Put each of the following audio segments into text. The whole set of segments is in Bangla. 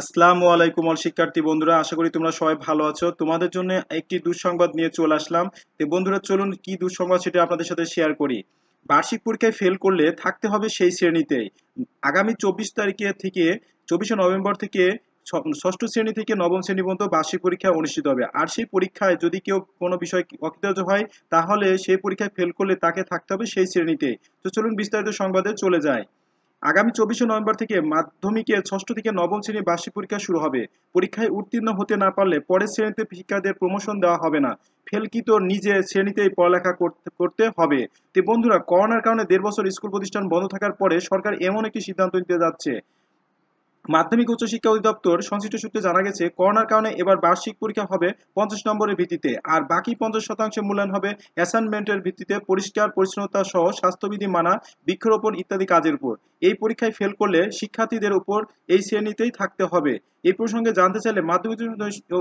আসসালামু আলাইকুম অল শিক্ষার্থী বন্ধুরা আশা করি তোমরা সবাই ভালো আছো তোমাদের জন্য একটি দুঃসংবাদ নিয়ে চলে আসলাম তো বন্ধুরা চলুন কি দুঃসংবাদ সেটা আপনাদের সাথে শেয়ার করি বার্ষিক পরীক্ষায় ফেল করলে থাকতে হবে সেই শ্রেণীতে আগামী চব্বিশ তারিখে থেকে চব্বিশে নভেম্বর থেকে ষষ্ঠ শ্রেণী থেকে নবম শ্রেণী পর্যন্ত বার্ষিক পরীক্ষা অনুষ্ঠিত হবে আর সেই পরীক্ষায় যদি কেউ কোনো বিষয় অকৃতজ্ঞ হয় তাহলে সেই পরীক্ষায় ফেল করলে তাকে থাকতে হবে সেই শ্রেণীতে তো চলুন বিস্তারিত সংবাদে চলে যায় আগামী চব্বিশে নভেম্বর থেকে মাধ্যমিকের ষষ্ঠ থেকে নবম শ্রেণীর বার্ষিক পরীক্ষা শুরু হবে পরীক্ষায় উত্তীর্ণ হতে না পারলে পরের শ্রেণীতে শিক্ষাদের প্রমোশন দেওয়া হবে না ফেলকিত নিজে শ্রেণীতেই পড়ালেখা করতে হবে তো বন্ধুরা করোনার কারণে দেড় বছর স্কুল প্রতিষ্ঠান বন্ধ থাকার পরে সরকার এমন একটি সিদ্ধান্ত নিতে যাচ্ছে মাধ্যমিক উচ্চশিক্ষা অধিদপ্তর সংশ্লিষ্ট সূত্রে জানা গেছে করোনার কারণে এবার বার্ষিক পরীক্ষা হবে পঞ্চাশ নম্বরের ভিত্তিতে আর বাকি পঞ্চাশ শতাংশ মূল্যায়ন হবে অ্যাসাইনমেন্টের ভিত্তিতে পরিষ্কার পরিচ্ছন্নতা সহ স্বাস্থ্যবিধি মানা বৃক্ষরোপণ ইত্যাদি কাজের উপর এই পরীক্ষায় ফেল করলে শিক্ষার্থীদের উপর এই শ্রেণীতেই থাকতে হবে এই প্রসঙ্গে জানতে চাইলে মাধ্যমিক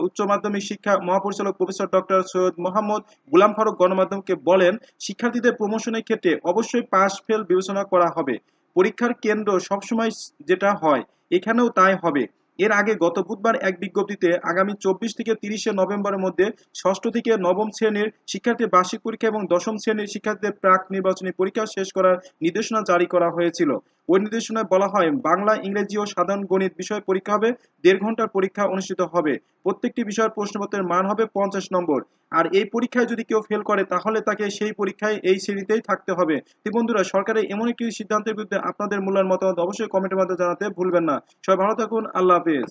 উচ্চ মাধ্যমিক শিক্ষা মহাপরিচালক প্রফেসর ডক্টর সৈয়দ মোহাম্মদ গুলাম ফারুক গণমাধ্যমকে বলেন শিক্ষার্থীদের প্রমোশনের ক্ষেত্রে অবশ্যই পাস ফেল বিবেচনা করা হবে পরীক্ষার কেন্দ্র সবসময় যেটা হয় এখানেও তাই হবে এর আগে গত বুধবার এক বিজ্ঞপ্তিতে আগামী চব্বিশ থেকে তিরিশে নভেম্বরের মধ্যে ষষ্ঠ থেকে নবম শ্রেণীর শিক্ষার্থীর বার্ষিক পরীক্ষা এবং দশম শ্রেণীর শিক্ষার্থীদের প্রাক নির্বাচনী পরীক্ষা শেষ করার নির্দেশনা জারি করা হয়েছিল ওই নির্দেশনায় বলা হয় বাংলা ইংরেজি ও সাধারণ গণিত বিষয় পরীক্ষা হবে দেড় ঘন্টার পরীক্ষা অনুষ্ঠিত হবে প্রত্যেকটি বিষয়ের প্রশ্নপত্রের মান হবে পঞ্চাশ নম্বর আর এই পরীক্ষায় যদি কেউ ফেল করে তাহলে তাকে সেই পরীক্ষায় এই শ্রেণীতেই থাকতে হবে তো বন্ধুরা সরকারের এমন একটি সিদ্ধান্তের বিরুদ্ধে আপনাদের মূল্যায়ন মতামত অবশ্যই কমেন্টের মাধ্যমে জানাতে ভুলবেন না সবাই ভালো থাকুন আল্লাহ হাফেজ